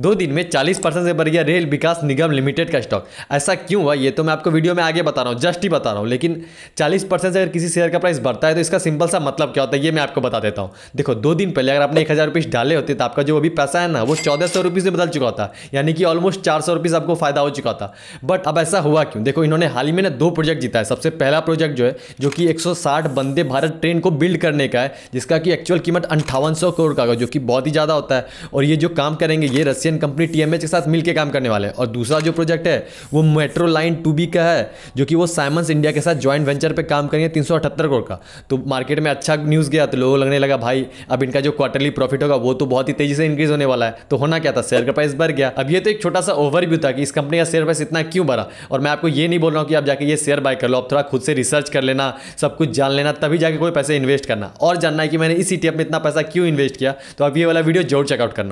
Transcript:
दो दिन में 40 परसेंट से बढ़ गया रेल विकास निगम लिमिटेड का स्टॉक ऐसा क्यों हुआ ये तो मैं आपको वीडियो में आगे बता रहा हूँ जस्ट ही बता रहा हूँ लेकिन 40 परसेंट से अगर किसी शेयर का प्राइस बढ़ता है तो इसका सिंपल सा मतलब क्या होता है ये मैं आपको बता देता हूँ देखो दो दिन पहले अगर आपने एक हज़ार डाले होते तो आपका जो अभी पैसा है ना वो चौदह सौ रुपये में बदल चुका था यानी कि ऑलमोस्ट चार सौ रुपीज़ आपको फायदा हो चुका था बट अब ऐसा हुआ क्यों देखो इन्होंने हाल ही में ना दो प्रोजेक्ट जीता है सबसे पहला प्रोजेक्ट जो है जो कि एक वंदे भारत ट्रेन को बिल्ड करने का है जिसका कि एक्चुअल कीमत अंठावन करोड़ का जो कि बहुत ही ज़्यादा होता है और ये जो काम करेंगे ये रशियन कंपनी टीएमएच के साथ मिलकर काम करने वाले हैं और दूसरा जो प्रोजेक्ट है वो मेट्रो लाइन टू बी का है जो कि वो साइमंस इंडिया के साथ ज्वाइंट वेंचर पर काम करेंगे तीन करोड़ का तो मार्केट में अच्छा न्यूज़ गया तो लोगों लगने लगा भाई अब इनका जो क्वार्टरली प्रॉफिट होगा वो तो बहुत ही तेजी से इंक्रीज होने वाला है तो होना क्या था शेयर का प्राइस बढ़ गया अब ये तो एक छोटा सा ओवरव्यू था कि इस कंपनी का शेयर प्राइस इतना क्यों बढ़ा और मैं आपको ये नहीं बोल रहा हूँ कि आप जाके ये शेयर बाय कर लो आप थोड़ा खुद से रिसर्च कर लेना सब कुछ जान लेना तभी जाके कोई पैसे इन्वेस्ट करना और जानना है कि मैंने इस ई e में इतना पैसा क्यों इन्वेस्ट किया तो आप ये वाला वीडियो जरूर चेकआउट करना